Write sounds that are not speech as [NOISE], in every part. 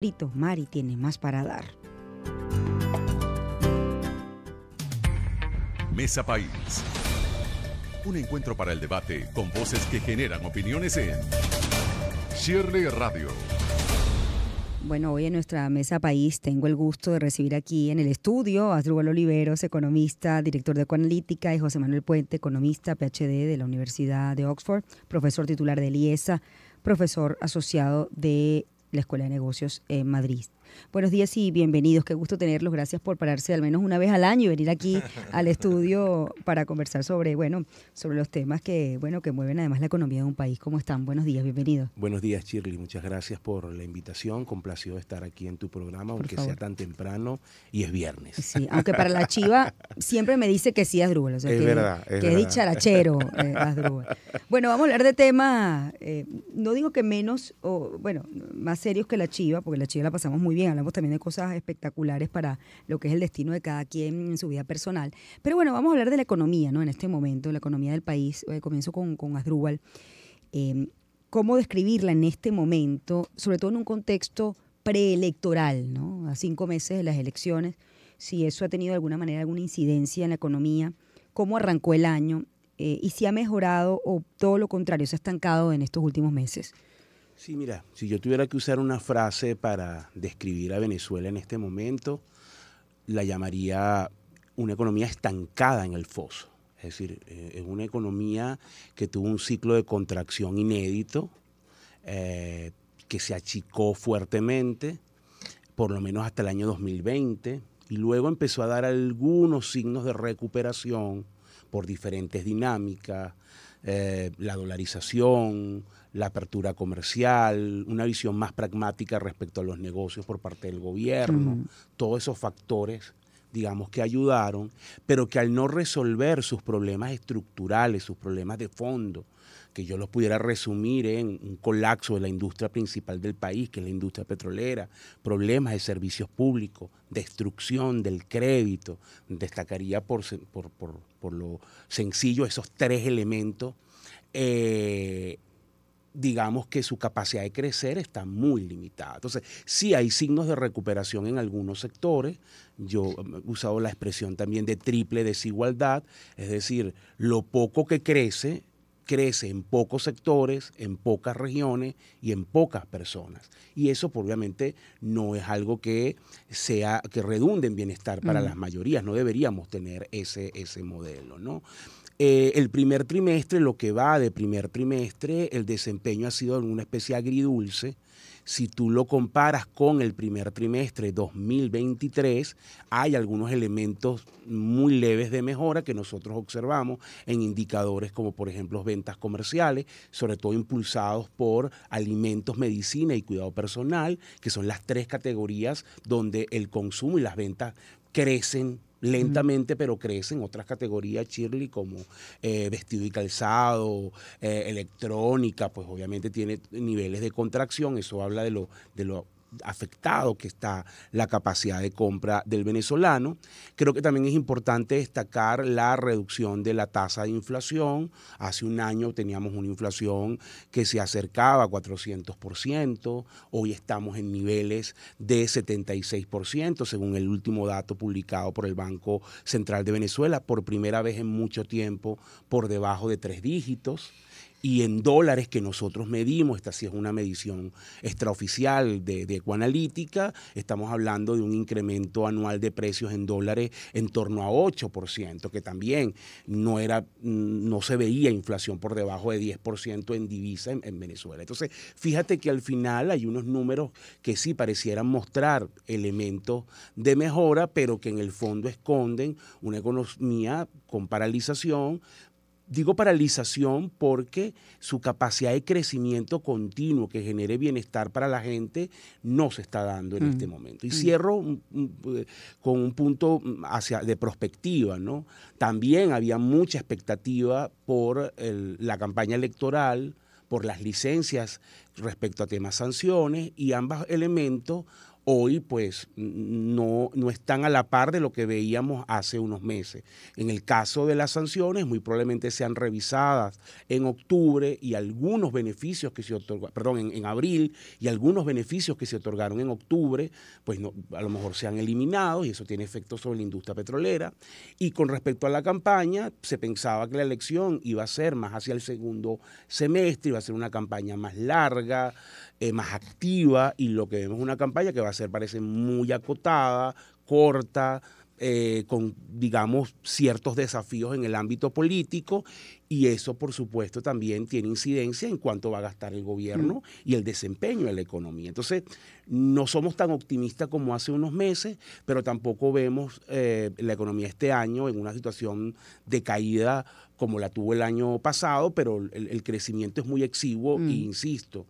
Rito, Mari tiene más para dar. Mesa País. Un encuentro para el debate con voces que generan opiniones en Shirley Radio. Bueno, hoy en nuestra mesa país tengo el gusto de recibir aquí en el estudio a Drúbal Oliveros, economista, director de Ecoanalítica, y José Manuel Puente, economista, PhD de la Universidad de Oxford, profesor titular de Liesa, profesor asociado de la Escuela de Negocios en eh, Madrid. Buenos días y bienvenidos. Qué gusto tenerlos. Gracias por pararse al menos una vez al año y venir aquí [LAUGHS] al estudio para conversar sobre, bueno, sobre los temas que, bueno, que mueven además la economía de un país. ¿Cómo están? Buenos días, bienvenidos. Buenos días, Shirley. Muchas gracias por la invitación. Complacido estar aquí en tu programa, aunque sea tan temprano y es viernes. Sí, aunque para la chiva [LAUGHS] siempre me dice que sí Asdrúbal. es que, verdad. Es [LAUGHS] eh, Bueno, vamos a hablar de temas, eh, no digo que menos, o bueno, más serios que la chiva, porque la chiva la pasamos muy bien bien, hablamos también de cosas espectaculares para lo que es el destino de cada quien en su vida personal. Pero bueno, vamos a hablar de la economía, En este momento, la economía del país. Eh, comienzo con, con Asdrúbal. Em, ¿Cómo describirla en este momento, sobre todo en un contexto preelectoral, A cinco meses de las elecciones, si eso ha tenido de alguna manera alguna incidencia en la economía, cómo arrancó el año eh, y si ha mejorado o todo lo contrario, se ha estancado en estos últimos meses. Sí, mira, si yo tuviera que usar una frase para describir a Venezuela en este momento, la llamaría una economía estancada en el foso. Es decir, eh, es una economía que tuvo un ciclo de contracción inédito, eh, que se achicó fuertemente, por lo menos hasta el año 2020, y luego empezó a dar algunos signos de recuperación por diferentes dinámicas, eh, la dolarización, la apertura comercial, una visión más pragmática respecto a los negocios por parte del gobierno, mm. todos esos factores digamos que ayudaron, pero que al no resolver sus problemas estructurales, sus problemas de fondo, que yo los pudiera resumir en un colapso de la industria principal del país, que es la industria petrolera, problemas de servicios públicos, destrucción del crédito. Destacaría por, por, lo sencillo esos tres elementos. Eh, digamos que su capacidad de crecer está muy limitada. Entonces, sí hay signos de recuperación en algunos sectores. Yo he usado la expresión también de triple desigualdad, es decir, lo poco que crece crece en pocos sectores, en pocas regiones y en pocas personas. Y eso pues, obviamente no es algo que sea que redunde en bienestar para las mayorías, no deberíamos tener ese, modelo, eh, el primer trimestre, lo que va de primer trimestre, el desempeño ha sido en una especie agridulce, si tú lo comparas con el primer trimestre 2023, hay algunos elementos muy leves de mejora que nosotros observamos en indicadores como por ejemplo ventas comerciales, sobre todo impulsados por alimentos, medicina y cuidado personal, que son las tres categorías donde el consumo y las ventas crecen Lentamente, pero pero crecen otras categorías, Shirley, como eh, vestido y calzado, eh, electrónica, pues obviamente tiene niveles de contracción, eso habla de lo, de lo afectado que está la capacidad de compra del venezolano. Creo que también es importante destacar la reducción de la tasa de inflación. Hace un año teníamos una inflación que se acercaba a 400%, hoy estamos en niveles de 76%, según el último dato publicado por el Banco Central de Venezuela, por primera vez en mucho tiempo por debajo de tres dígitos y en dólares que nosotros medimos, esta sí es una medición extraoficial de, de Ecoanalítica, estamos hablando de un incremento anual de precios en dólares en torno a 8%, que también no, era, mm, no se veía inflación por debajo de 10% en divisa en, en Venezuela. Entonces, fíjate que al final hay unos números que sí parecieran mostrar elementos de mejora, pero que en el fondo esconden una economía con paralización, Digo paralización porque su capacidad de crecimiento continuo que genere bienestar para la gente no se está dando en este mm. momento. Y mm. cierro mm, eh, con un punto hacia, de prospectiva ¿no? También había mucha expectativa por la campaña electoral, por las licencias respecto a temas sanciones y ambos elementos hoy pues no, no están a la par de lo que veíamos hace unos meses. En el caso de las sanciones, muy probablemente sean revisadas en octubre y algunos beneficios que se otorgaron, perdón, en, abril y algunos beneficios que se otorgaron en octubre, pues a lo mejor se han eliminado y eso tiene efecto sobre la industria petrolera. Y con respecto a la campaña, se pensaba que la elección iba a ser más hacia el segundo semestre, iba a ser una campaña más larga, eh, más activa y lo que vemos es una campaña que va a ser, parece, muy acotada, corta, eh, con, digamos, ciertos desafíos en el ámbito político y eso, por supuesto, también tiene incidencia en cuánto va a gastar el gobierno mm. y el desempeño de la economía. Entonces, no somos tan optimistas como hace unos meses, pero tampoco vemos eh, la economía este año en una situación de caída como la tuvo el año pasado, pero el, crecimiento es muy exiguo e insisto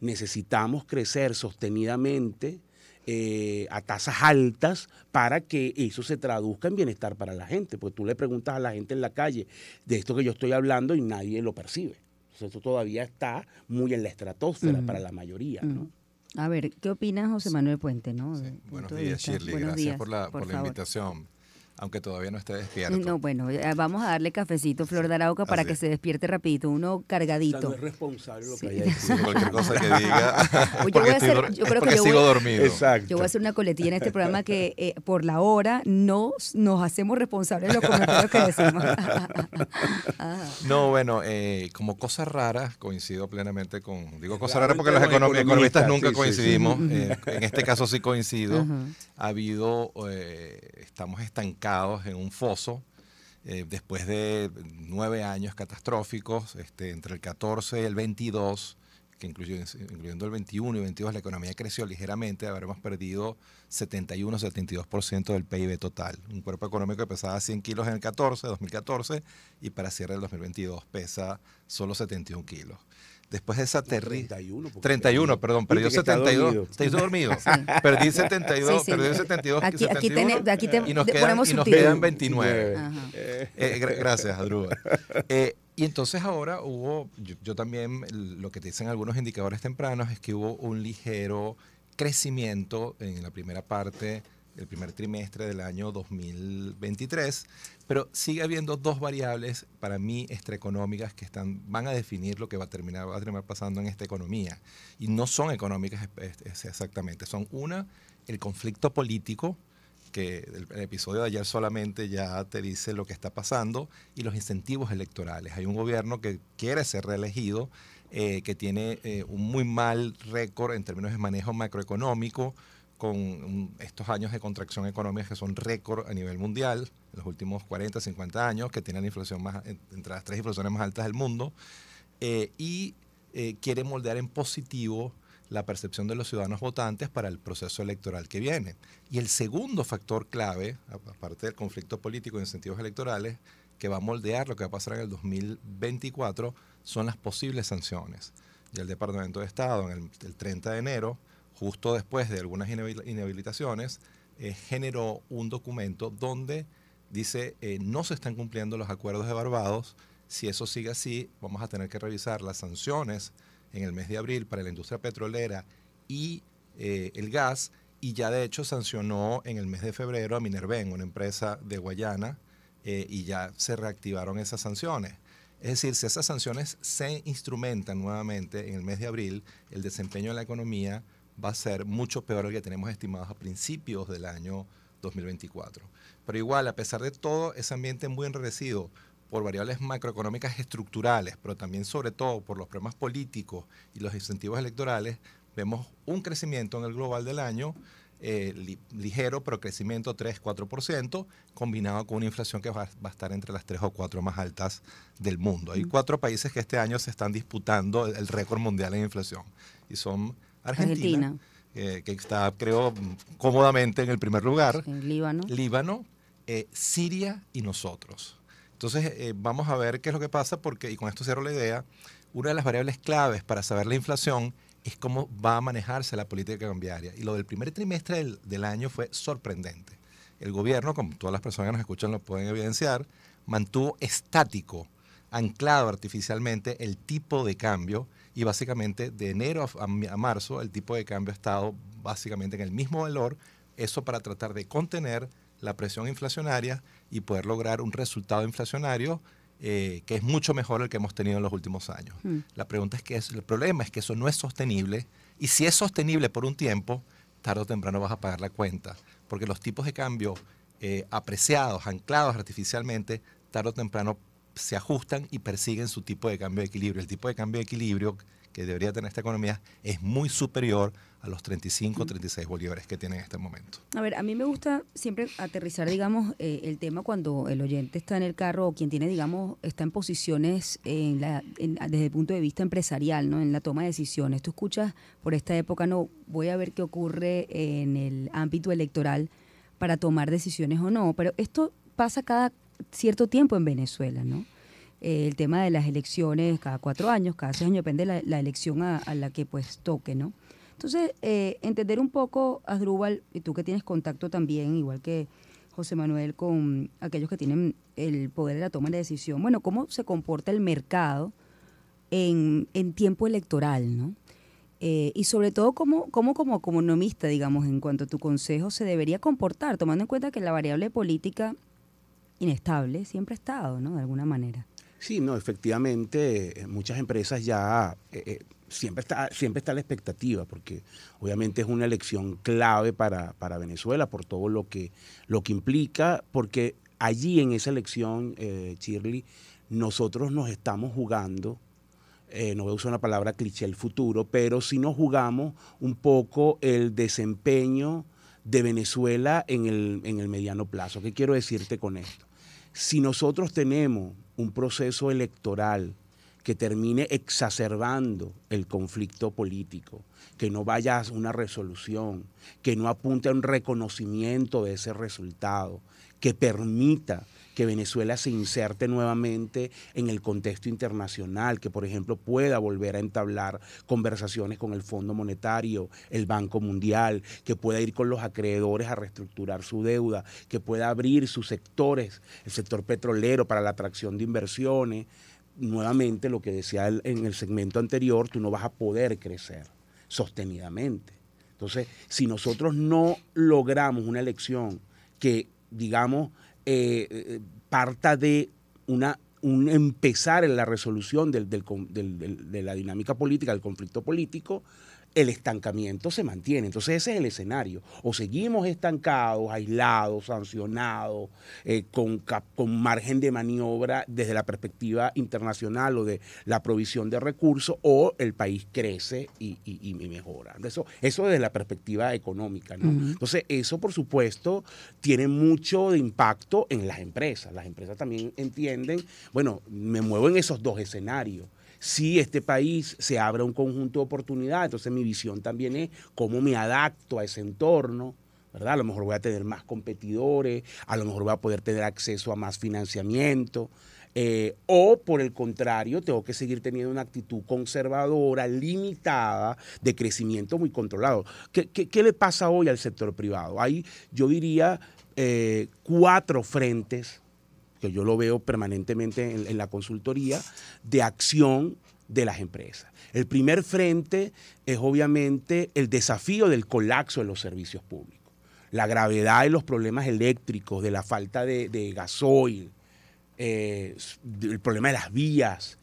necesitamos crecer sostenidamente eh, a tasas altas para que eso se traduzca en bienestar para la gente, porque tú le preguntas a la gente en la calle de esto que yo estoy hablando y nadie lo percibe. Entonces, todavía está muy en la estratosfera para la mayoría, A ver, ¿qué opinas José Manuel Puente? ¿no? Buenos días, Shirley. Gracias por la invitación aunque todavía no esté despierto. No, bueno, eh, vamos a darle cafecito, Flor de Arauca, para que se despierte rapidito, uno cargadito. no es responsable lo que haya [LAUGHS] Cualquier cosa que diga, [LAUGHS] porque yo, voy a creo que yo sigo dormido. Exacto. Yo voy a hacer una coletilla en este programa que eh, por la hora no nos hacemos responsables de lo comentarios que decimos. [LAUGHS] Ah. no, bueno, eh, como cosas raras, coincido plenamente con, digo cosas raras porque los economistas, nunca coincidimos, en este caso sí coincido, ha habido, estamos estancados en un foso eh, después de nueve años catastróficos, este, entre el 14 y el 22, que incluyendo el 21 y 22 la economía creció ligeramente, habremos perdido 71-72% del PIB total. Un cuerpo económico que pesaba 100 kilos en el 14, 2014, y para cierre del 2022 pesa solo 71 kilos. Después de esa 31, perdón, 72. dormido. Perdí 72, perdí 72. Aquí, y nos quedan, 29. Eh, gracias, Adruba. Eh, y entonces ahora hubo, yo también, lo que te dicen algunos indicadores tempranos es que hubo un ligero crecimiento en la primera parte el primer trimestre del año 2023, pero sigue habiendo dos variables para mí extraeconómicas que están, van a definir lo que va a, terminar, va a terminar pasando en esta economía. Y no son económicas exactamente, son una, el conflicto político, que el, episodio de ayer solamente ya te dice lo que está pasando, y los incentivos electorales. Hay un gobierno que quiere ser reelegido, eh, que tiene eh, un muy mal récord en términos de manejo macroeconómico, con estos años de contracción económica que son récord a nivel mundial, en los últimos 40, 50 años, que tienen la inflación más, entre las tres inflaciones más altas del mundo, eh, y eh, quiere moldear en positivo la percepción de los ciudadanos votantes para el proceso electoral que viene. Y el segundo factor clave, aparte del conflicto político y incentivos electorales, que va a moldear lo que va a pasar en el 2024, son las posibles sanciones. Y el Departamento de Estado, en el 30 de enero, justo después de algunas inhabilitaciones, eh, generó un documento donde dice eh, no se están cumpliendo los acuerdos de Barbados, si eso sigue así, vamos a tener que revisar las sanciones en el mes de abril para la industria petrolera y eh, el gas, y ya de hecho sancionó en el mes de febrero a Minerven, una empresa de Guayana, y ya se reactivaron esas sanciones. Es decir, si esas sanciones se instrumentan nuevamente en el mes de abril, el desempeño de la economía va a ser mucho peor lo que tenemos estimados a principios del año 2024. Pero igual, a pesar de todo ese ambiente muy enredecido por variables macroeconómicas estructurales, pero también sobre todo por los problemas políticos y los incentivos electorales, vemos un crecimiento en el global del año eh, ligero, pero crecimiento 3-4%, combinado con una inflación que va, a estar entre las tres o cuatro más altas del mundo. Hay cuatro países que este año se están disputando el, el récord mundial en inflación y son Argentina. Eh, que está, creo, cómodamente en el primer lugar. Líbano. Líbano, eh, Siria y nosotros. Entonces, eh, vamos a ver qué es lo que pasa, porque, y con esto cierro la idea, una de las variables claves para saber la inflación es cómo va a manejarse la política cambiaria. Y lo del primer trimestre del, del año fue sorprendente. El gobierno, como todas las personas que nos escuchan lo pueden evidenciar, mantuvo estático, anclado artificialmente el tipo de cambio y básicamente de enero a, marzo el tipo de cambio ha estado básicamente en el mismo valor, eso para tratar de contener la presión inflacionaria y poder lograr un resultado inflacionario eh, que es mucho mejor el que hemos tenido en los últimos años. Hmm. La pregunta es que el problema es que eso no es sostenible y si es sostenible por un tiempo, tarde o temprano vas a pagar la cuenta, porque los tipos de cambio eh, apreciados, anclados artificialmente, tarde o temprano se ajustan y persiguen su tipo de cambio de equilibrio. El tipo de cambio de equilibrio que debería tener esta economía es muy superior a los 35 o 36 bolívares que tienen en este momento. A ver, a mí me gusta siempre aterrizar, digamos, eh, el tema cuando el oyente está en el carro o quien tiene, digamos, está en posiciones desde el punto de vista empresarial, ¿no? En la toma de decisiones. Tú escuchas por esta época, no, voy a ver qué ocurre en el ámbito electoral para tomar decisiones o no, pero esto pasa cada cierto tiempo en Venezuela, ¿no? Eh, el tema de las elecciones cada cuatro años, cada seis años, depende la, elección a, la que pues toque, ¿no? Entonces, eh, entender un poco, Asdrúbal, y tú que tienes contacto también, igual que José Manuel, con aquellos que tienen el poder de la toma de decisión, bueno, cómo se comporta el mercado en, tiempo electoral, ¿no? Eh, y sobre todo cómo, cómo como economista, digamos, en cuanto a tu consejo, se debería comportar, tomando en cuenta que la variable política inestable siempre ha estado, ¿no? De alguna manera. Sí, no, efectivamente, eh, muchas empresas ya eh, eh, siempre está siempre está la expectativa, porque obviamente es una elección clave para, Venezuela por todo lo que lo que implica, porque allí en esa elección, eh, Shirley, nosotros nos estamos jugando no voy a usar la palabra cliché el futuro, pero si nos jugamos un poco el desempeño de Venezuela en el, en el mediano plazo. ¿Qué quiero decirte con esto? Si nosotros tenemos un proceso electoral que termine exacerbando el conflicto político, que no vaya a una resolución, que no apunte a un reconocimiento de ese resultado, que permita que Venezuela se inserte nuevamente en el contexto internacional, que por ejemplo pueda volver a entablar conversaciones con el Fondo Monetario, el Banco Mundial, que pueda ir con los acreedores a reestructurar su deuda, que pueda abrir sus sectores, el sector petrolero para la atracción de inversiones. Nuevamente, lo que decía en el segmento anterior, tú no vas a poder crecer sostenidamente. Entonces, si nosotros no logramos una elección que, digamos, eh, eh, parta de una, un empezar en la resolución de la dinámica política, del conflicto político, el estancamiento se mantiene. Entonces ese es el escenario. O seguimos estancados, aislados, sancionados, eh, con, con margen de maniobra desde la perspectiva internacional o de la provisión de recursos, o el país crece y, y, mejora. Eso, eso desde la perspectiva económica. Entonces eso, por supuesto, tiene mucho de impacto en las empresas. Las empresas también entienden, bueno, me muevo en esos dos escenarios si este país se abre un conjunto de oportunidades. Entonces mi visión también es cómo me adapto a ese entorno. ¿verdad? A lo mejor voy a tener más competidores, a lo mejor voy a poder tener acceso a más financiamiento, eh, o por el contrario, tengo que seguir teniendo una actitud conservadora, limitada, de crecimiento muy controlado. ¿Qué, le pasa hoy al sector privado? Hay, yo diría, eh, cuatro frentes que yo lo veo permanentemente en, la consultoría, de acción de las empresas. El primer frente es obviamente el desafío del colapso de los servicios públicos, la gravedad de los problemas eléctricos, de la falta de, gasoil, eh, el problema de las vías,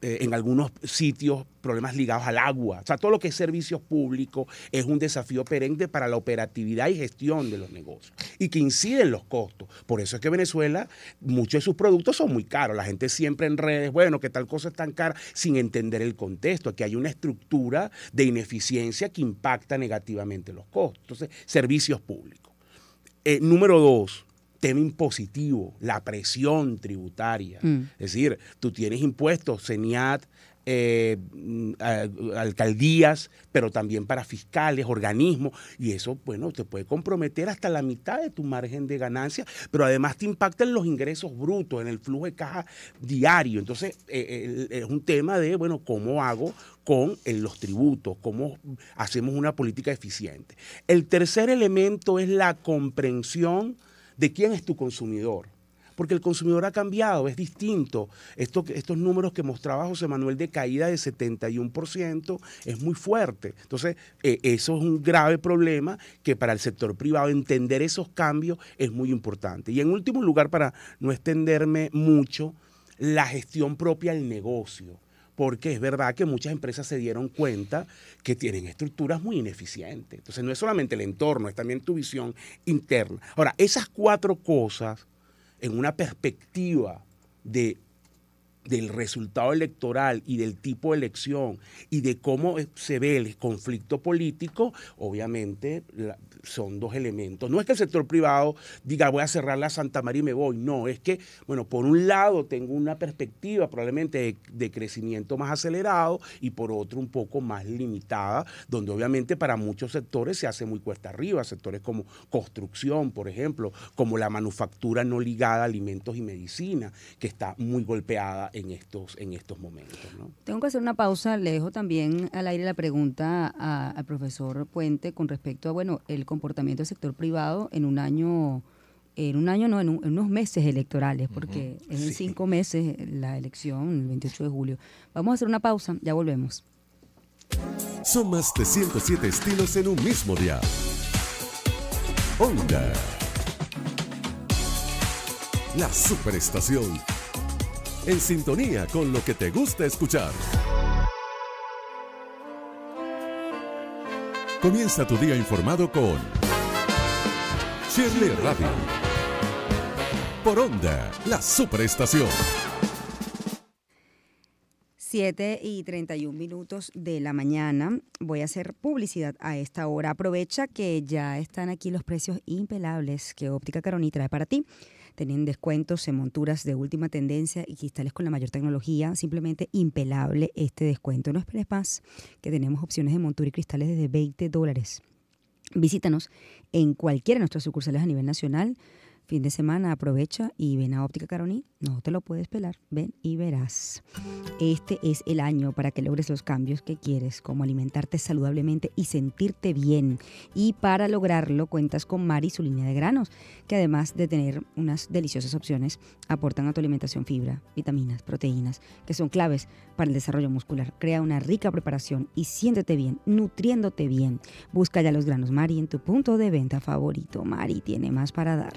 eh, en algunos sitios problemas ligados al agua. O sea, todo lo que es servicios públicos es un desafío perenne para la operatividad y gestión de los negocios y que inciden los costos. Por eso es que Venezuela, muchos de sus productos son muy caros. La gente siempre en redes, bueno, que tal cosa es tan cara, sin entender el contexto, que hay una estructura de ineficiencia que impacta negativamente los costos. Entonces, servicios públicos. Eh, número dos, tema impositivo, la presión tributaria. Mm. Es decir, tú tienes impuestos, CENIAT, eh, mm, alcaldías, pero también para fiscales, organismos, y eso, bueno, te puede comprometer hasta la mitad de tu margen de ganancia, pero además te impacta en los ingresos brutos, en el flujo de caja diario. Entonces, eh, es un tema de, bueno, ¿cómo hago con eh, los tributos? ¿Cómo hacemos una política eficiente? El tercer elemento es la comprensión de quién es tu consumidor. Porque el consumidor ha cambiado, es distinto. estos números que mostraba José Manuel de caída de 71% es muy fuerte. Entonces, eh, eso es un grave problema que para el sector privado entender esos cambios es muy importante. Y en último lugar, para no extenderme mucho, la gestión propia del negocio porque es verdad que muchas empresas se dieron cuenta que tienen estructuras muy ineficientes. Entonces no es solamente el entorno, es también tu visión interna. Ahora, esas cuatro cosas en una perspectiva de del resultado electoral y del tipo de elección y de cómo eh, se ve el conflicto político, obviamente son dos elementos. No es que el sector privado diga voy a cerrar la Santa María y me voy, no, es que, bueno, por un lado tengo una perspectiva probablemente de, de crecimiento más acelerado y por otro un poco más limitada, donde obviamente para muchos sectores se hace muy cuesta arriba, sectores como construcción, por ejemplo, como la manufactura no ligada a alimentos y medicina, que está muy golpeada en estos, momentos. Tengo que hacer una pausa, le dejo también al aire la pregunta al profesor Puente con respecto a bueno el comportamiento del sector privado en un año en un año, no, en, unos meses electorales, porque en cinco meses la elección, el 28 de julio. Vamos a hacer una pausa, ya volvemos. Son más de 107 estilos en un mismo día. Onda. La superestación en sintonía con lo que te gusta escuchar. Comienza tu día informado con Shirley Radio. Por onda, la superestación. 7 y 31 minutos de la mañana. Voy a hacer publicidad a esta hora. Aprovecha que ya están aquí los precios impelables que Óptica Caroni trae para ti. Tienen descuentos en monturas de última tendencia y cristales con la mayor tecnología. Simplemente impelable este descuento. No esperes más, que tenemos opciones de montura y cristales desde 20 dólares. Visítanos en cualquiera de nuestras sucursales a nivel nacional Fin de semana, aprovecha y ven a Óptica Caroní. No te lo puedes pelar, ven y verás. Este es el año para que logres los cambios que quieres, como alimentarte saludablemente y sentirte bien. Y para lograrlo cuentas con Mari, su línea de granos, que además de tener unas deliciosas opciones, aportan a tu alimentación fibra, vitaminas, proteínas, que son claves para el desarrollo muscular. Crea una rica preparación y siéntete bien, nutriéndote bien. Busca ya los granos Mari en tu punto de venta favorito. Mari tiene más para dar.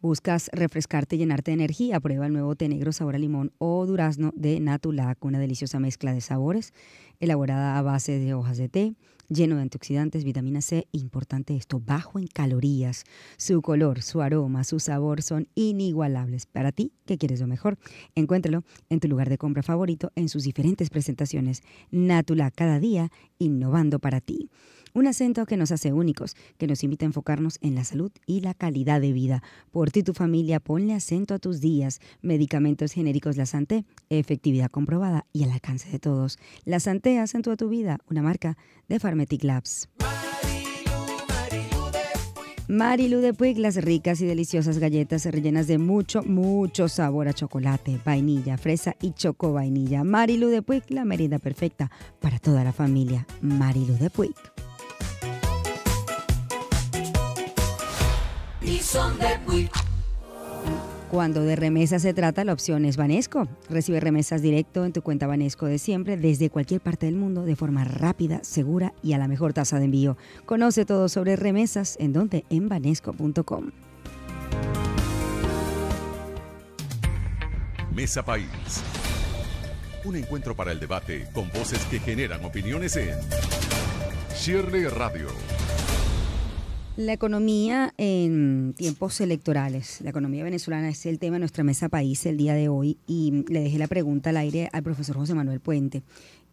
Buscas refrescarte y llenarte de energía. Prueba el nuevo té negro sabor a limón o durazno de Natulac, una deliciosa mezcla de sabores elaborada a base de hojas de té, lleno de antioxidantes, vitamina C, importante esto, bajo en calorías. Su color, su aroma, su sabor son inigualables. Para ti, ¿qué quieres lo mejor, encuéntralo en tu lugar de compra favorito en sus diferentes presentaciones. Natulac cada día innovando para ti. Un acento que nos hace únicos, que nos invita a enfocarnos en la salud y la calidad de vida. Por ti y tu familia, ponle acento a tus días. Medicamentos genéricos La Santé, efectividad comprobada y al alcance de todos. La Santé, a tu vida, una marca de Pharmetic Labs. Marilu de Puig, las ricas y deliciosas galletas rellenas de mucho, mucho sabor a chocolate, vainilla, fresa y choco vainilla. Marilu de Puig, la merienda perfecta para toda la familia. Marilu de Puig. Cuando de remesas se trata, la opción es Banesco. Recibe remesas directo en tu cuenta Banesco de siempre desde cualquier parte del mundo de forma rápida, segura y a la mejor tasa de envío. Conoce todo sobre remesas en donde en banesco.com. Mesa País. Un encuentro para el debate con voces que generan opiniones en Shirley Radio. La economía en tiempos electorales, la economía venezolana es el tema de nuestra mesa país el día de hoy y le dejé la pregunta al aire al profesor José Manuel Puente.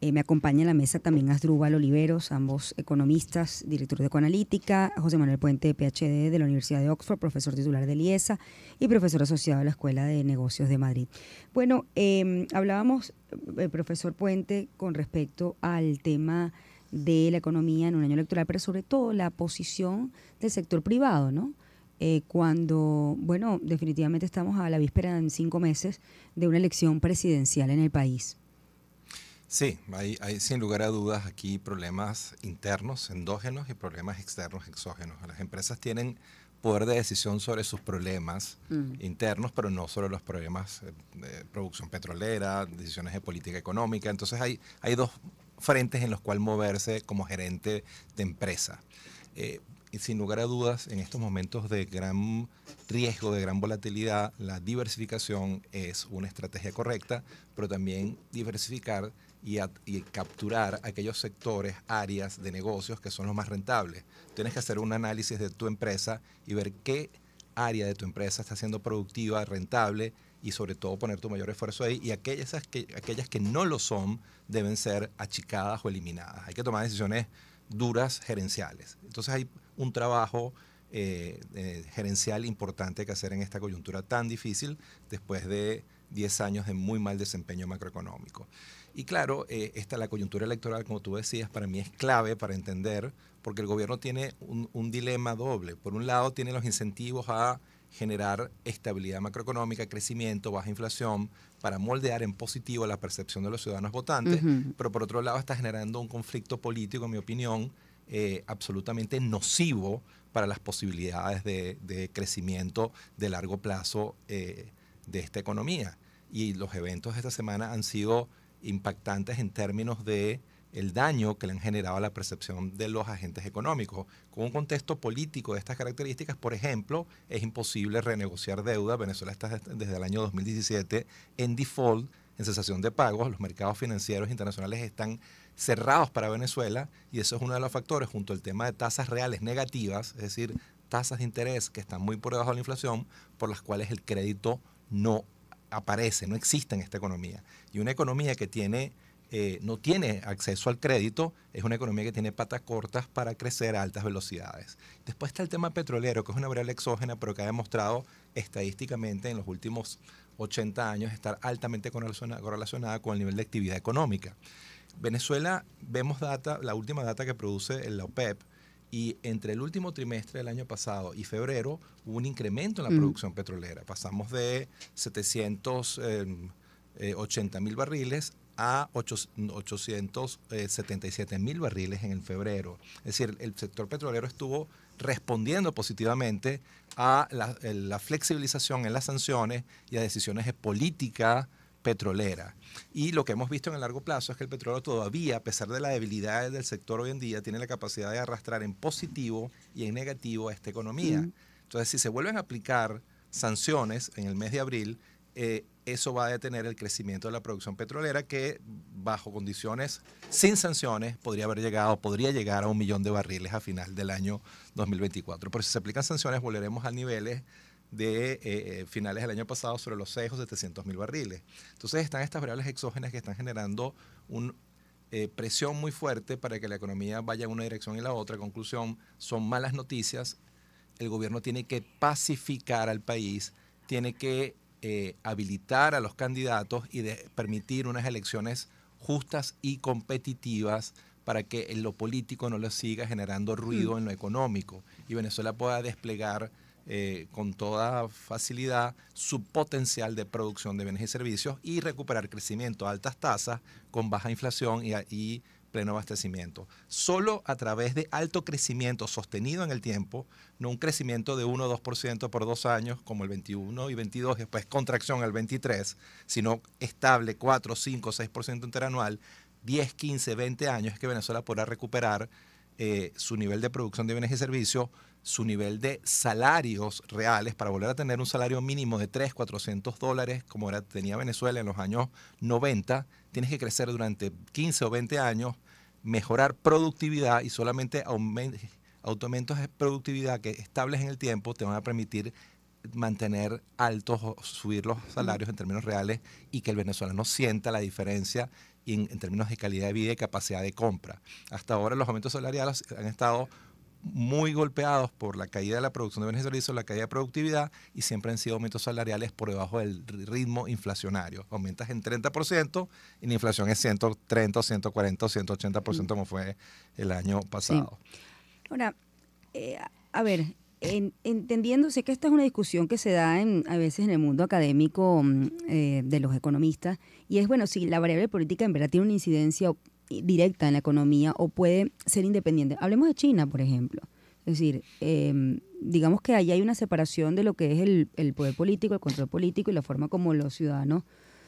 Eh, me acompaña en la mesa también Asdrúbal Oliveros, ambos economistas, director de Ecoanalítica, José Manuel Puente, PhD de la Universidad de Oxford, profesor titular de LIESA y profesor asociado de la Escuela de Negocios de Madrid. Bueno, eh, hablábamos, el eh, profesor Puente, con respecto al tema de la economía en un año electoral, pero sobre todo la posición del sector privado, ¿no? Eh, cuando, bueno, definitivamente estamos a la víspera en cinco meses de una elección presidencial en el país. Sí, hay, sin lugar a dudas aquí problemas internos, endógenos y problemas externos, exógenos. Las empresas tienen poder de decisión sobre sus problemas mm. internos, pero no sobre los problemas eh, de producción petrolera, decisiones de política económica. Entonces hay, hay dos frentes en los cuales moverse como gerente de empresa. Eh, y sin lugar a dudas, en estos momentos de gran riesgo, de gran volatilidad, la diversificación es una estrategia correcta, pero también diversificar y, y, capturar aquellos sectores, áreas de negocios que son los más rentables. Tienes que hacer un análisis de tu empresa y ver qué área de tu empresa está siendo productiva, rentable y sobre todo poner tu mayor esfuerzo ahí. Y aquellas que, aquellas que no lo son deben ser achicadas o eliminadas. Hay que tomar decisiones duras gerenciales. Entonces hay un trabajo eh, eh, gerencial importante que hacer en esta coyuntura tan difícil después de 10 años de muy mal desempeño macroeconómico. Y claro, eh, esta, la coyuntura electoral, como tú decías, para mí es clave para entender, porque el gobierno tiene un, dilema doble. Por un lado, tiene los incentivos a generar estabilidad macroeconómica, crecimiento, baja inflación, para moldear en positivo la percepción de los ciudadanos votantes, pero por otro lado está generando un conflicto político, en mi opinión, eh, absolutamente nocivo para las posibilidades de, crecimiento de largo plazo eh, de esta economía. Y los eventos de esta semana han sido impactantes en términos de el daño que le han generado a la percepción de los agentes económicos. Con un contexto político de estas características, por ejemplo, es imposible renegociar deuda. Venezuela está desde el año 2017 en default, en cesación de pagos. Los mercados financieros internacionales están cerrados para Venezuela y eso es uno de los factores, junto al tema de tasas reales negativas, es decir, tasas de interés que están muy por debajo de la inflación, por las cuales el crédito no aparece, no existe en esta economía. Y una economía que tiene, eh, no tiene acceso al crédito es una economía que tiene patas cortas para crecer a altas velocidades. Después está el tema petrolero, que es una variable exógena, pero que ha demostrado estadísticamente en los últimos 80 años estar altamente correlacionada, con el nivel de actividad económica. Venezuela, vemos data, la última data que produce la OPEP, y entre el último trimestre del año pasado y febrero hubo un incremento en la mm. producción petrolera. Pasamos de 780 eh, eh, mil barriles a 877 eh, mil barriles en el febrero. Es decir, el sector petrolero estuvo respondiendo positivamente a la, la flexibilización en las sanciones y a decisiones de política petrolera. Y lo que hemos visto en el largo plazo es que el petróleo todavía, a pesar de la debilidad del sector hoy en día, tiene la capacidad de arrastrar en positivo y en negativo a esta economía. Entonces, si se vuelven a aplicar sanciones en el mes de abril, eh, eso va a detener el crecimiento de la producción petrolera que bajo condiciones sin sanciones podría haber llegado, podría llegar a un millón de barriles a final del año 2024. Pero si se aplican sanciones volveremos a niveles de eh, eh, finales del año pasado sobre los 6 de 700 mil barriles. Entonces están estas variables exógenas que están generando una eh, presión muy fuerte para que la economía vaya en una dirección y la otra. Conclusión, son malas noticias. El gobierno tiene que pacificar al país, tiene que habilitar a los candidatos y permitir unas elecciones justas y competitivas para que en lo político no lo siga generando ruido mm. en lo económico y Venezuela pueda desplegar eh, con toda facilidad su potencial de producción de bienes y servicios y recuperar crecimiento a altas tasas con baja inflación y, pleno abastecimiento. Solo a través de alto crecimiento sostenido en el tiempo, no un crecimiento de 1 o 2% por dos años, como el 21 y 22, después contracción al 23, sino estable 4, 5, 6% interanual, 10, 15, 20 años, es que Venezuela podrá recuperar eh, su nivel de producción de bienes y servicios su nivel de salarios reales para volver a tener un salario mínimo de 3, 400 dólares como era, tenía Venezuela en los años 90, tienes que crecer durante 15 o 20 años, mejorar productividad y solamente aumentos de productividad que estables en el tiempo te van a permitir mantener altos o subir los salarios en términos reales y que el venezolano sienta la diferencia en términos de calidad de vida y capacidad de compra. Hasta ahora los aumentos salariales han estado muy golpeados por la caída de la producción de bienes y servicios, la caída de productividad y siempre han sido aumentos salariales por debajo del ritmo inflacionario. Aumentas en 30% y la inflación es 130, 140, 180% como fue el año pasado. Ahora, eh, a ver, entendiéndose que esta es una discusión que se da en, a veces en el mundo académico mm, eh, de los economistas, y es, bueno, si la variable política en verdad tiene una incidencia directa en la economía o puede ser independiente. Hablemos de China, por ejemplo. Es decir, em, digamos que ahí hay una separación de lo que es el, poder político, el control político y la forma como los ciudadanos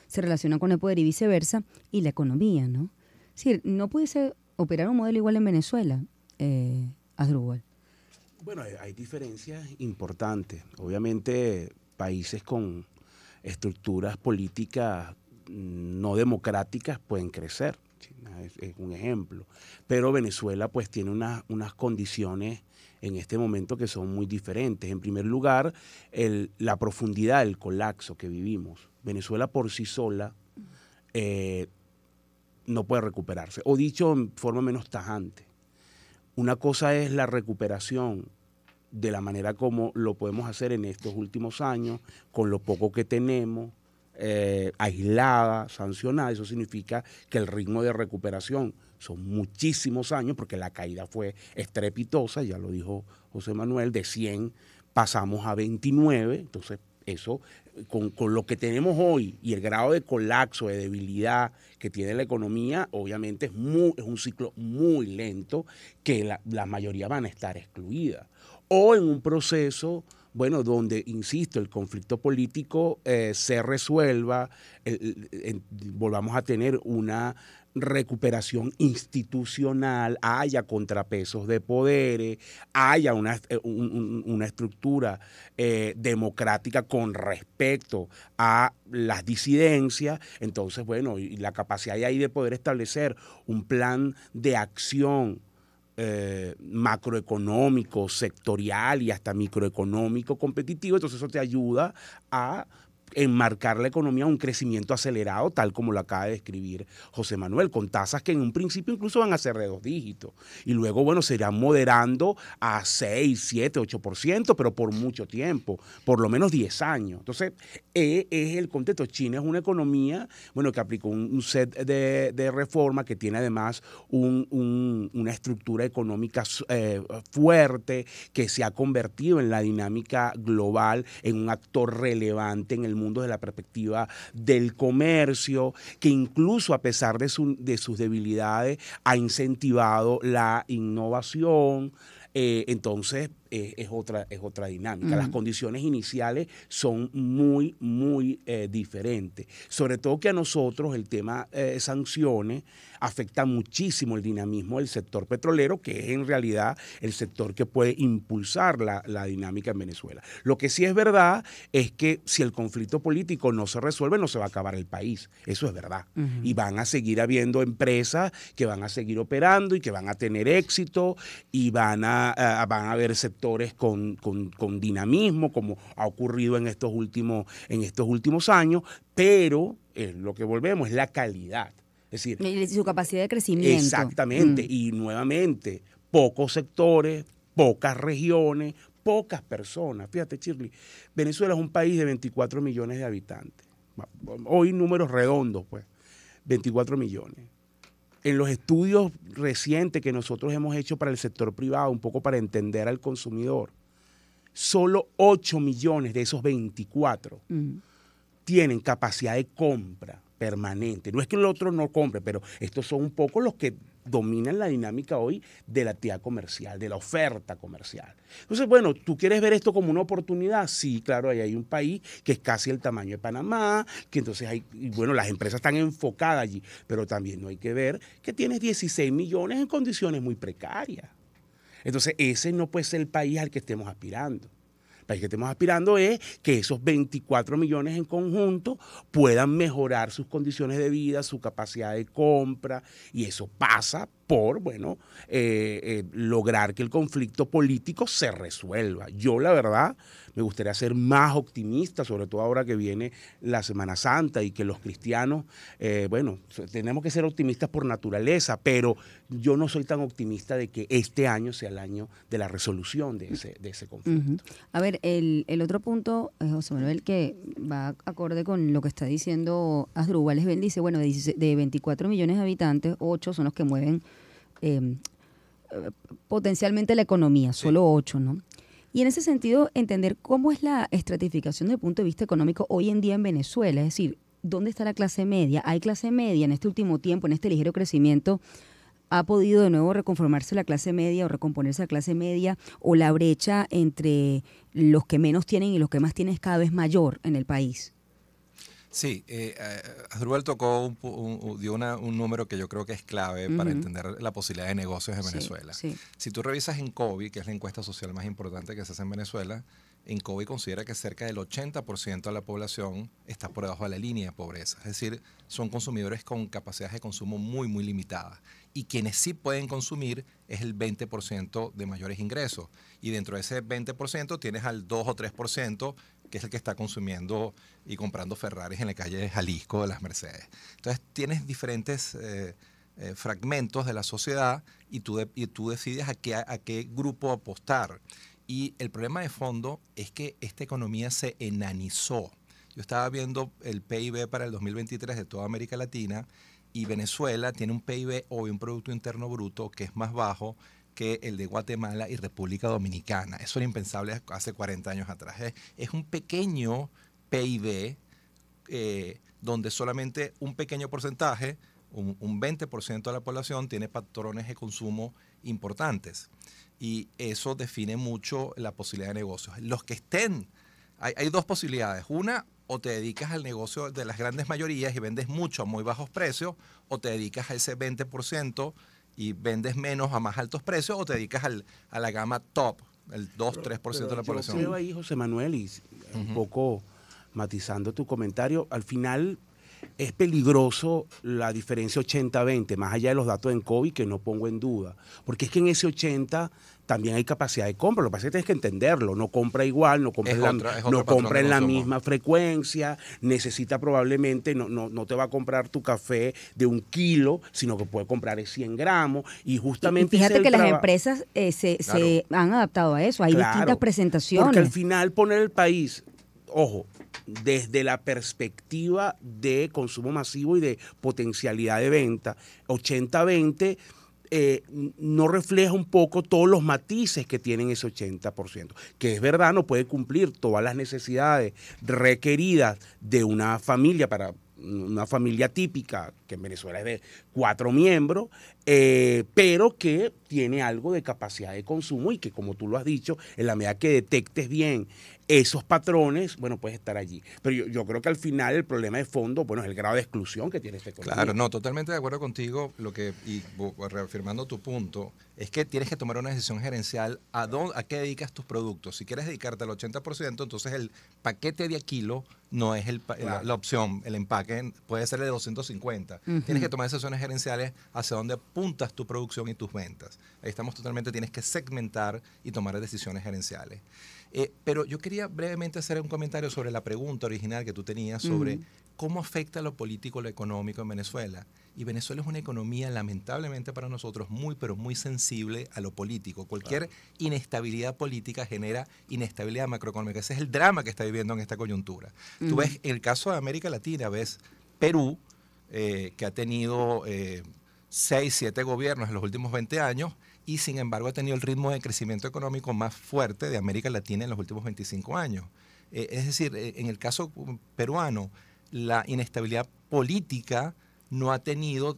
se relacionan con el poder y viceversa, y la economía, ¿no? Es decir, no pudiese operar un modelo igual en Venezuela, eh, Bueno, hay diferencias importantes. Obviamente, países con estructuras políticas mm, no democráticas pueden crecer. Es, un ejemplo. Pero Venezuela pues tiene unas condiciones en este momento que son muy diferentes. En primer lugar, la profundidad del colapso que vivimos. Venezuela por sí sola eh, no puede recuperarse. O dicho en forma menos tajante, una cosa es la recuperación de la manera como lo podemos hacer en estos últimos años, con lo poco que tenemos, eh, aislada, sancionada, eso significa que el ritmo de recuperación son muchísimos años, porque la caída fue estrepitosa, ya lo dijo José Manuel, de 100 pasamos a 29, entonces eso con, lo que tenemos hoy y el grado de colapso, de debilidad que tiene la economía, obviamente es, muy, es un ciclo muy lento que la, la mayoría van a estar excluidas o en un proceso bueno, donde, insisto, el conflicto político eh, se resuelva, volvamos a tener una recuperación institucional, haya contrapesos de poderes, haya una, eh, una estructura eh, democrática con respecto a las disidencias, entonces, bueno, y la capacidad ahí de poder establecer un plan de acción eh, macroeconómico, sectorial y hasta microeconómico competitivo. Entonces eso te ayuda a enmarcar la economía a un crecimiento acelerado, tal como lo acaba de describir José Manuel, con tasas que en un principio incluso van a ser de dos dígitos. Y luego, bueno, se irán moderando a 6, 7, 8%, pero por mucho tiempo, por lo menos 10 años. Entonces, e, es el contexto. China es una economía, bueno, que aplicó un, set de, reformas que tiene además una estructura económica eh, fuerte, que se ha convertido en la dinámica global, en un actor relevante en el mundo de la perspectiva del comercio, que incluso a pesar de, su, de sus debilidades ha incentivado la innovación. Eh, entonces, eh, es, otra, es otra dinámica. Las condiciones iniciales son muy, muy eh, diferentes. Sobre todo que a nosotros el tema eh, sanciones afecta muchísimo el dinamismo del sector petrolero, que es en realidad el sector que puede impulsar la, dinámica en Venezuela. Lo que sí es verdad es que si el conflicto político no se resuelve, no se va a acabar el país. Eso es verdad. Y van a seguir habiendo empresas que van a seguir operando y que van a tener éxito y van a, van a haber sectores con, dinamismo, como ha ocurrido en estos últimos, en estos últimos años, pero eh, lo que volvemos es la calidad. Es decir, su capacidad de crecimiento. Exactamente, mm. y nuevamente, pocos sectores, pocas regiones, pocas personas. Fíjate, Shirley, Venezuela es un país de 24 millones de habitantes. Hoy números redondos, pues, 24 millones en los estudios recientes que nosotros hemos hecho para el sector privado, un poco para entender al consumidor, solo 8 millones de esos 24 tienen capacidad de compra permanente. No es que el otro no compre, pero estos son un poco los que dominan la dinámica hoy de la actividad comercial, de la oferta comercial. Entonces, bueno, ¿tú quieres ver esto como una oportunidad? Sí, claro, ahí hay un país que es casi el tamaño de Panamá, que entonces hay, bueno, las empresas están enfocadas allí, pero también no hay que ver que tienes 16 millones en condiciones muy precarias. Entonces, ese no puede ser el país al que estemos aspirando país que estemos aspirando es que esos 24 millones en conjunto puedan mejorar sus condiciones de vida, su capacidad de compra, y eso pasa por, bueno, eh, eh, lograr que el conflicto político se resuelva. Yo, la verdad, me gustaría ser más optimista, sobre todo ahora que viene la Semana Santa y que los cristianos, eh, bueno, tenemos que ser optimistas por naturaleza, pero yo no soy tan optimista de que este año sea el año de la resolución de ese, conflicto. A ver, el, otro punto, eh, José Manuel, que va acorde con lo que está diciendo Asdrúbal dice, bueno, de 24 millones de habitantes, 8 son los que mueven em, eh, potencialmente la economía, solo 8, ¿no? Y en ese sentido, entender cómo es la estratificación desde el punto de vista económico hoy en día en Venezuela, es decir, ¿dónde está la clase media? ¿Hay clase media en este último tiempo, en este ligero crecimiento? ¿Ha podido de nuevo reconformarse la clase media o recomponerse la clase media o la brecha entre los que menos tienen y los que más tienen es cada vez mayor en el país? Sí, eh, eh tocó dio un número que yo creo que es clave para entender la posibilidad de negocios en Venezuela. Si tú revisas en COVID, que es la encuesta social más importante que se hace en Venezuela, en COVID considera que cerca del 80% de la población está por debajo de la línea de pobreza. Es decir, son consumidores con capacidades de consumo muy, muy limitadas. Y quienes sí pueden consumir es el 20% de mayores ingresos. Y dentro de ese 20% tienes al 2 o 3% que es el que está consumiendo y comprando Ferraris en la calle de Jalisco de las Mercedes. Entonces tienes diferentes eh, eh, fragmentos de la sociedad y tú, tú decides a qué, a qué grupo apostar. Y el problema de fondo es que esta economía se enanizó. Yo estaba viendo el PIB para el 2023 de toda América Latina y Venezuela tiene un PIB o un Producto Interno Bruto que es más bajo que el de Guatemala y República Dominicana. Eso era impensable hace 40 años atrás. Es, un pequeño PIB eh, donde solamente un pequeño porcentaje, un, 20% de la población, tiene patrones de consumo importantes. Y eso define mucho la posibilidad de negocios. Los que estén, hay, hay dos posibilidades. Una, o te dedicas al negocio de las grandes mayorías y vendes mucho a muy bajos precios, o te dedicas a ese 20% y vendes menos a más altos precios o te dedicas al, a la gama top, el 2-3% de la población. Yo ahí, José Manuel, y un poco matizando tu comentario, al final es peligroso la diferencia 80-20, más allá de los datos en COVID que no pongo en duda, porque es que en ese 80 también hay capacidad de compra. Lo que pasa es que tienes que entenderlo. No compra igual, no compra, no compra en la misma frecuencia, necesita probablemente, no, no, te va a comprar tu café de un kilo, sino que puede comprar 100 gramos. Y justamente... fíjate que las empresas eh, se, han adaptado a eso. Hay distintas presentaciones. Porque al final poner el país, ojo, desde la perspectiva de consumo masivo y de potencialidad de venta, 80-20 eh, no refleja un poco todos los matices que tienen ese 80%, que es verdad, no puede cumplir todas las necesidades requeridas de una familia para una familia típica, que en Venezuela es de cuatro miembros, eh, pero que tiene algo de capacidad de consumo y que, como tú lo has dicho, en la medida que detectes bien esos patrones, bueno, puedes estar allí. Pero yo, creo que al final el problema de fondo, bueno, es el grado de exclusión que tiene este economía. Claro, no, totalmente de acuerdo contigo. Lo que, y reafirmando tu punto, es que tienes que tomar una decisión gerencial a, dónde, a qué dedicas tus productos. Si quieres dedicarte al 80%, entonces el paquete de kilo no es el, la, opción, el empaque puede ser de 250. Tienes que tomar decisiones gerenciales hacia dónde apuntas tu producción y tus ventas. Ahí estamos totalmente, tienes que segmentar y tomar decisiones gerenciales. Eh, pero yo quería brevemente hacer un comentario sobre la pregunta original que tú tenías sobre cómo afecta lo político lo económico en Venezuela. Y Venezuela es una economía, lamentablemente para nosotros, muy, pero muy sensible a lo político. Cualquier inestabilidad política genera inestabilidad macroeconómica. Ese es el drama que está viviendo en esta coyuntura. Tú ves el caso de América Latina, ves Perú, eh, que ha tenido eh, 6, siete gobiernos en los últimos 20 años y sin embargo ha tenido el ritmo de crecimiento económico más fuerte de América Latina en los últimos 25 años. Eh, es decir, eh, en el caso peruano, la inestabilidad política no ha tenido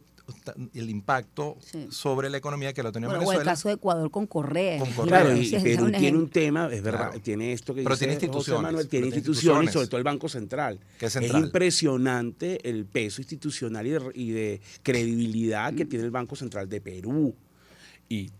el impacto sobre la economía que lo tenía Venezuela. O el caso de Ecuador con Correa. Con Claro, y Perú tiene un tema, es verdad, tiene esto que dice tiene instituciones, Manuel, tiene instituciones, y sobre todo el Banco Central. es, impresionante el peso institucional y de, y de credibilidad que mm. tiene el Banco Central de Perú. Y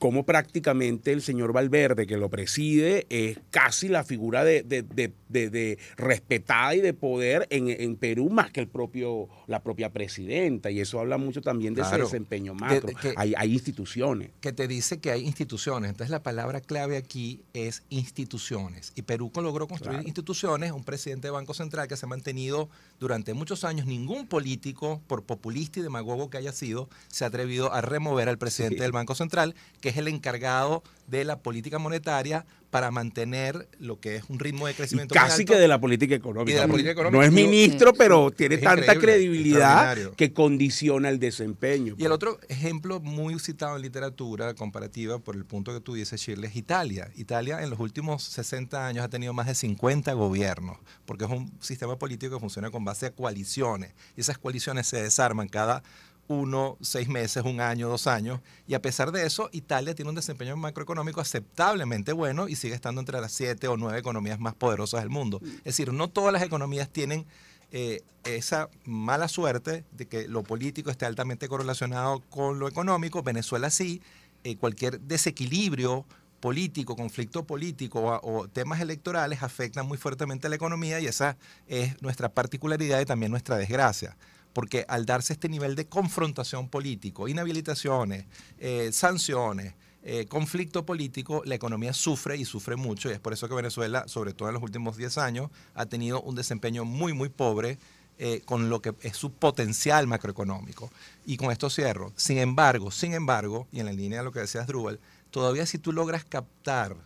como prácticamente el señor Valverde, que lo preside, es casi la figura de, respetada y de poder en, Perú más que el propio, la propia presidenta. Y eso habla mucho también de ese desempeño macro. Que, hay, instituciones. Que te dice que hay instituciones. Entonces la palabra clave aquí es instituciones. Y Perú logró construir instituciones, un presidente de Banco Central que se ha mantenido durante muchos años. Ningún político, por populista y demagogo que haya sido, se ha atrevido a remover al presidente del Banco Central, que es el encargado de la política monetaria para mantener lo que es un ritmo de crecimiento. casi que de la política económica. de la política económica. No es ministro, pero tiene tanta credibilidad que condiciona el desempeño. Y el pues. otro ejemplo muy citado en literatura comparativa por el punto que tú dices, Shirley, es Italia. Italia en los últimos 60 años ha tenido más de 50 gobiernos, porque es un sistema político que funciona con base a coaliciones. Y esas coaliciones se desarman cada uno, seis meses, un año, dos años. Y a pesar de eso, Italia tiene un desempeño macroeconómico aceptablemente bueno y sigue estando entre las siete o nueve economías más poderosas del mundo. Es decir, no todas las economías tienen eh, esa mala suerte de que lo político esté altamente correlacionado con lo económico. Venezuela sí. Eh, cualquier desequilibrio político, conflicto político o, o, temas electorales afectan muy fuertemente a la economía y esa es nuestra particularidad y también nuestra desgracia porque al darse este nivel de confrontación político, inhabilitaciones, eh, sanciones, eh, conflicto político, la economía sufre y sufre mucho, y es por eso que Venezuela, sobre todo en los últimos 10 años, ha tenido un desempeño muy, muy pobre eh, con lo que es su potencial macroeconómico. Y con esto cierro. Sin embargo, sin embargo, y en la línea de lo que decías, Drubal, todavía si tú logras captar,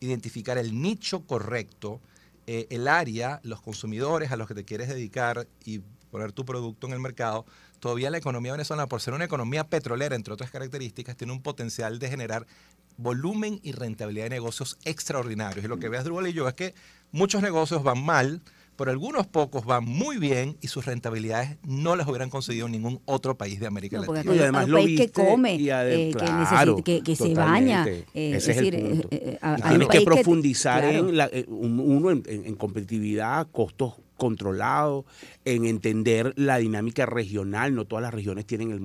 identificar el nicho correcto, el área, los consumidores a los que te quieres dedicar y poner tu producto en el mercado, todavía la economía venezolana, por ser una economía petrolera, entre otras características, tiene un potencial de generar volumen y rentabilidad de negocios extraordinarios. Y lo que veas, Drupal y yo, es que muchos negocios van mal, pero algunos pocos van muy bien y sus rentabilidades no las hubieran conseguido en ningún otro país de América Latina. Y además lo viste, eh, que que, se baña. Eh, es decir, tienes que profundizar en eh, uno en, competitividad, costos controlado, en entender la dinámica regional. No todas las regiones tienen el,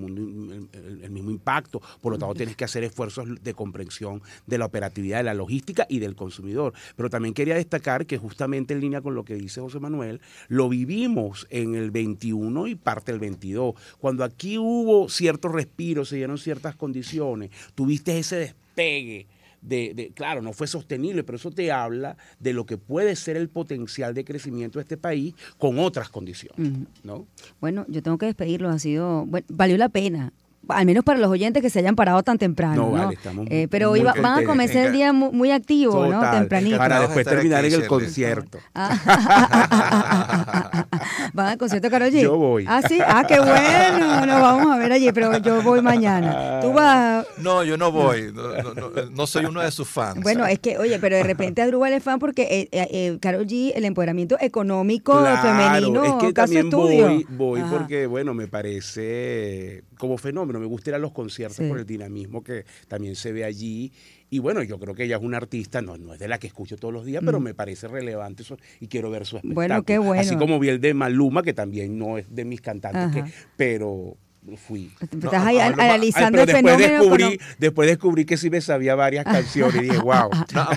mismo impacto, por lo tanto mm. tienes que hacer esfuerzos de comprensión de la operatividad, de la logística y del consumidor. Pero también quería destacar que justamente en línea con lo que dice José Manuel, lo vivimos en el 21 y parte del 22. Cuando aquí hubo cierto respiros, se dieron ciertas condiciones, tuviste ese despegue de, claro, no fue sostenible, pero eso te habla de lo que puede ser el potencial de crecimiento de este país con otras condiciones. ¿no? Bueno, yo tengo que despedirlo ha sido, valió la pena al menos para los oyentes que se hayan parado tan temprano. No, eh, pero hoy van a comenzar el día muy, activo, ¿no? Tempranito. Para después terminar en el concierto. Ah. [LAUGHS] ¿Van al concierto, Carol G? Yo voy. Ah, sí. Ah, qué bueno. Nos vamos a ver allí, pero yo voy mañana. ¿Tú vas? No, yo no voy. No, no, eh, no soy uno de sus fans. Bueno, es que, oye, pero de repente Adrúbal es fan porque eh, eh, Karol G, el empoderamiento económico femenino, es que también Voy, voy porque, bueno, me parece como fenómeno. Me gusta los conciertos por el dinamismo que también se ve allí. Y bueno, yo creo que ella es una artista, no, no es de la que escucho todos los días, pero mm. me parece relevante eso y quiero ver su espectáculo. Bueno, qué bueno. Así como vi el de Maluma, que también no es de mis cantantes, pero fui. analizando después fenómeno. Descubrí, después descubrí que sí me sabía varias [LAUGHS] canciones y dije, wow. [LAUGHS] a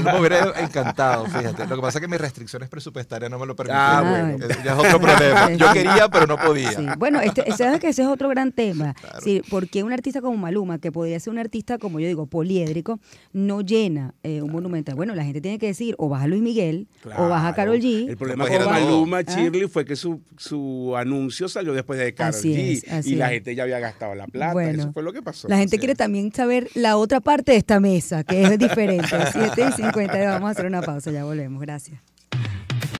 Maluma, hubiera encantado, fíjate. Lo que pasa es que mis restricciones presupuestarias no me lo permitían. Ah, ah, bueno. Ya es otro problema. [LAUGHS] Yo quería, pero no podía. Bueno, este, sabes que ese es otro gran tema. Sí, porque un artista como Maluma, que podría ser un artista, como yo digo, poliédrico, no llena eh, un monumento? Bueno, la gente tiene que decir, o vas a Luis Miguel, o baja a Carol G. El problema con Maluma, ah. Shirley, fue que su, su anuncio salió después de Carol G y la gente ya había gastado la plata. Eso fue lo que pasó. La gente quiere también saber la otra parte de esta mesa, que es diferente. 7 [LAUGHS] y 50, vamos a hacer una pausa, ya volvemos. Gracias.